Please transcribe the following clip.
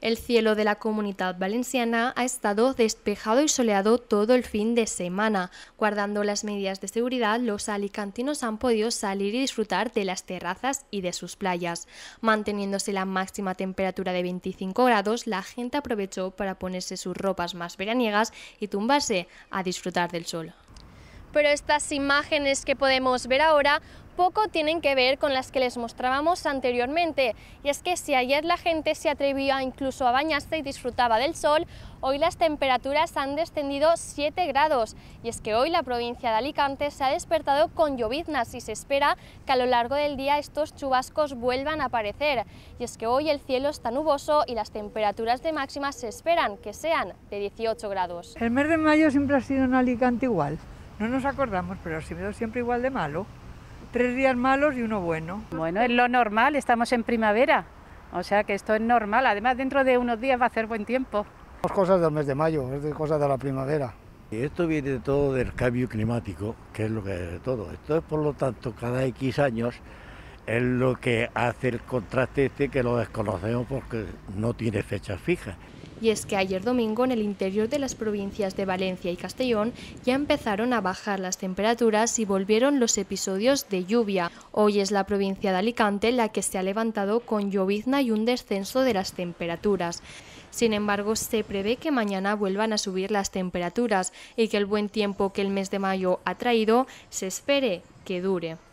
El cielo de la comunidad valenciana ha estado despejado y soleado todo el fin de semana. Guardando las medidas de seguridad, los alicantinos han podido salir y disfrutar de las terrazas y de sus playas. Manteniéndose la máxima temperatura de 25 grados, la gente aprovechó para ponerse sus ropas más veraniegas y tumbarse a disfrutar del sol pero estas imágenes que podemos ver ahora poco tienen que ver con las que les mostrábamos anteriormente. Y es que si ayer la gente se atrevía incluso a bañarse y disfrutaba del sol, hoy las temperaturas han descendido 7 grados. Y es que hoy la provincia de Alicante se ha despertado con lloviznas y se espera que a lo largo del día estos chubascos vuelvan a aparecer. Y es que hoy el cielo está nuboso y las temperaturas de máxima se esperan que sean de 18 grados. El mes de mayo siempre ha sido en Alicante igual no nos acordamos, pero ha sido siempre igual de malo. Tres días malos y uno bueno. Bueno, es lo normal, estamos en primavera, o sea que esto es normal. Además, dentro de unos días va a ser buen tiempo. Cosas del mes de mayo, es de cosas de la primavera. Y esto viene todo del cambio climático, que es lo que es de todo. Esto es por lo tanto, cada X años es lo que hace el contraste este que lo desconocemos porque no tiene fechas fijas. Y es que ayer domingo en el interior de las provincias de Valencia y Castellón ya empezaron a bajar las temperaturas y volvieron los episodios de lluvia. Hoy es la provincia de Alicante la que se ha levantado con llovizna y un descenso de las temperaturas. Sin embargo, se prevé que mañana vuelvan a subir las temperaturas y que el buen tiempo que el mes de mayo ha traído se espere que dure.